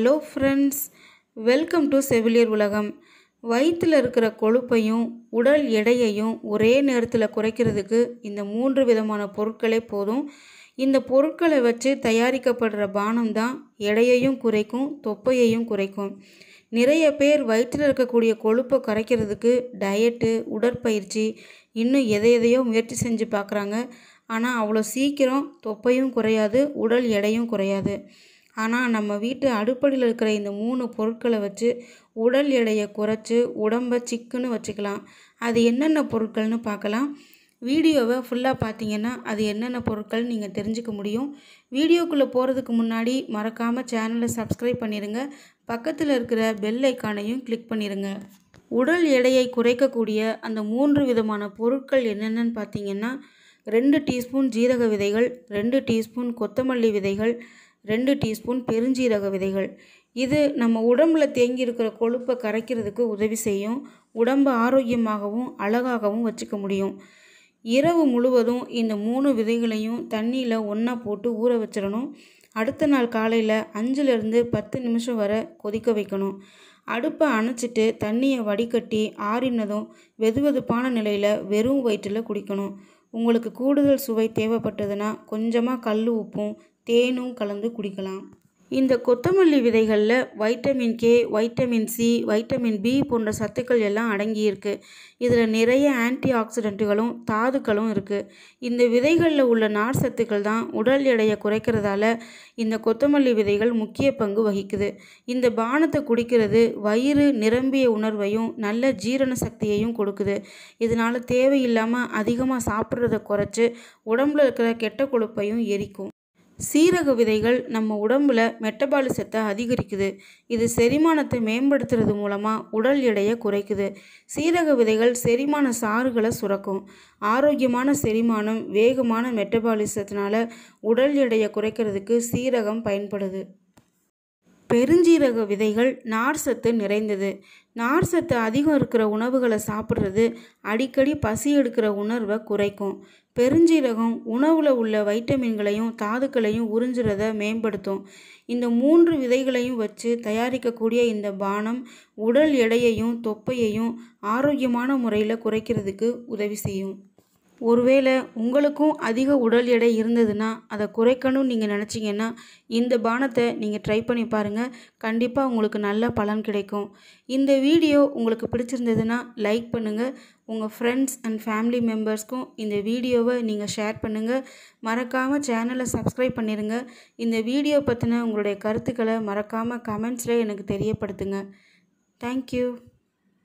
hello friends welcome to செவிலியர் உலகம் வயிற்றில் இருக்கிற கொழுப்பையும் உடல் எடையையும் ஒரே நேரத்தில் குறைக்கிறதுக்கு இந்த மூன்று விதமான பொருட்களே போதும் இந்த பொருட்களை வச்சு தயாரிக்கப்படுற பானம் தான் எடையையும் குறைக்கும் தொப்பையையும் குறைக்கும் நிறைய பேர் வயிற்றில் இருக்கக்கூடிய கொழுப்பை குறைக்கிறதுக்கு டயட்டு உடற்பயிற்சி இன்னும் எதை எதையோ முயற்சி செஞ்சு பார்க்குறாங்க ஆனால் அவ்வளோ சீக்கிரம் தொப்பையும் குறையாது உடல் எடையும் குறையாது ஆனால் நம்ம வீட்டு அடுப்படியில் இருக்கிற இந்த மூணு பொருட்களை வச்சு உடல் எடையை குறைச்சி உடம்பை சிக்குன்னு வச்சுக்கலாம் அது என்னென்ன பொருட்கள்னு பார்க்கலாம் வீடியோவை ஃபுல்லாக பார்த்தீங்கன்னா அது என்னென்ன பொருட்கள் நீங்கள் தெரிஞ்சுக்க முடியும் வீடியோக்குள்ளே போகிறதுக்கு முன்னாடி மறக்காமல் சேனலை சப்ஸ்கிரைப் பண்ணிடுங்க பக்கத்தில் இருக்கிற பெல் ஐக்கானையும் கிளிக் பண்ணிடுங்க உடல் எடையை குறைக்கக்கூடிய அந்த மூன்று விதமான பொருட்கள் என்னென்னு பார்த்தீங்கன்னா ரெண்டு டீஸ்பூன் ஜீரக விதைகள் ரெண்டு டீஸ்பூன் கொத்தமல்லி விதைகள் ரெண்டு டீஸ்பூன் பெருஞ்சீரக விதைகள் இது நம்ம உடம்புல தேங்கி இருக்கிற கொழுப்பை கரைக்கிறதுக்கு உதவி செய்யும் உடம்பை ஆரோக்கியமாகவும் அழகாகவும் வச்சுக்க முடியும் இரவு முழுவதும் இந்த மூணு விதைகளையும் தண்ணியில் ஒன்றா போட்டு ஊற வச்சிடணும் அடுத்த நாள் காலையில் அஞ்சுலேருந்து பத்து நிமிஷம் வரை கொதிக்க வைக்கணும் அடுப்பை அணைச்சிட்டு தண்ணியை வடிகட்டி ஆறினதும் வெது வெதுப்பான நிலையில் வெறும் வயிற்றில் குடிக்கணும் உங்களுக்கு கூடுதல் சுவை தேவைப்பட்டதுன்னா கொஞ்சமாக கல் உப்பும் தேனும் கலந்து குடிக்கலாம் இந்த கொத்தமல்லி விதைகளில் vitamin K vitamin C vitamin B போன்ற சத்துக்கள் எல்லாம் அடங்கியிருக்கு இதில் நிறைய ஆன்டி ஆக்சிடென்ட்டுகளும் தாதுக்களும் இருக்குது இந்த விதைகளில் உள்ள நார் சத்துக்கள் தான் உடல் எடையை குறைக்கிறதால இந்த கொத்தமல்லி விதைகள் முக்கிய பங்கு வகிக்குது இந்த பானத்தை குடிக்கிறது வயிறு நிரம்பிய உணர்வையும் நல்ல ஜீரண சக்தியையும் கொடுக்குது இதனால் தேவையில்லாமல் அதிகமாக சாப்பிட்றத குறைச்சி உடம்புல இருக்கிற கெட்ட கொழுப்பையும் எரிக்கும் சீரக விதைகள் நம்ம உடம்புல மெட்டபாலிசத்தை அதிகரிக்குது இது செரிமானத்தை மேம்படுத்துறது மூலமாக உடல் எடையை குறைக்குது சீரக விதைகள் செரிமான சாறுகளை சுரக்கும் ஆரோக்கியமான செரிமானம் வேகமான மெட்டபாலிசத்தினால உடல் எடையை குறைக்கிறதுக்கு சீரகம் பயன்படுது பெருஞ்சீரக விதைகள் நார் சத்து நிறைந்தது நார் சத்து அதிகம் இருக்கிற உணவுகளை சாப்பிட்றது அடிக்கடி பசி எடுக்கிற உணர்வை குறைக்கும் பெருஞ்சீரகம் உணவில் உள்ள வைட்டமின்களையும் தாதுக்களையும் உறிஞ்சுறத மேம்படுத்தும் இந்த மூன்று விதைகளையும் வச்சு தயாரிக்கக்கூடிய இந்த பானம் உடல் எடையையும் தொப்பையையும் ஆரோக்கியமான முறையில் குறைக்கிறதுக்கு உதவி செய்யும் ஒருவேளை உங்களுக்கும் அதிக உடல் எடை இருந்ததுன்னா அதை குறைக்கணும்னு நீங்கள் நினச்சிங்கன்னா இந்த பானத்தை நீங்கள் ட்ரை பண்ணி பாருங்கள் கண்டிப்பாக உங்களுக்கு நல்ல பலன் கிடைக்கும் இந்த வீடியோ உங்களுக்கு பிடிச்சிருந்ததுன்னா லைக் பண்ணுங்கள் உங்கள் ஃப்ரெண்ட்ஸ் அண்ட் ஃபேமிலி மெம்பர்ஸ்க்கும் இந்த வீடியோவை நீங்கள் ஷேர் பண்ணுங்கள் மறக்காமல் சேனலை சப்ஸ்கிரைப் பண்ணிடுங்க இந்த வீடியோ பற்றின உங்களுடைய கருத்துக்களை மறக்காமல் கமெண்ட்ஸில் எனக்கு தெரியப்படுத்துங்க தேங்க்யூ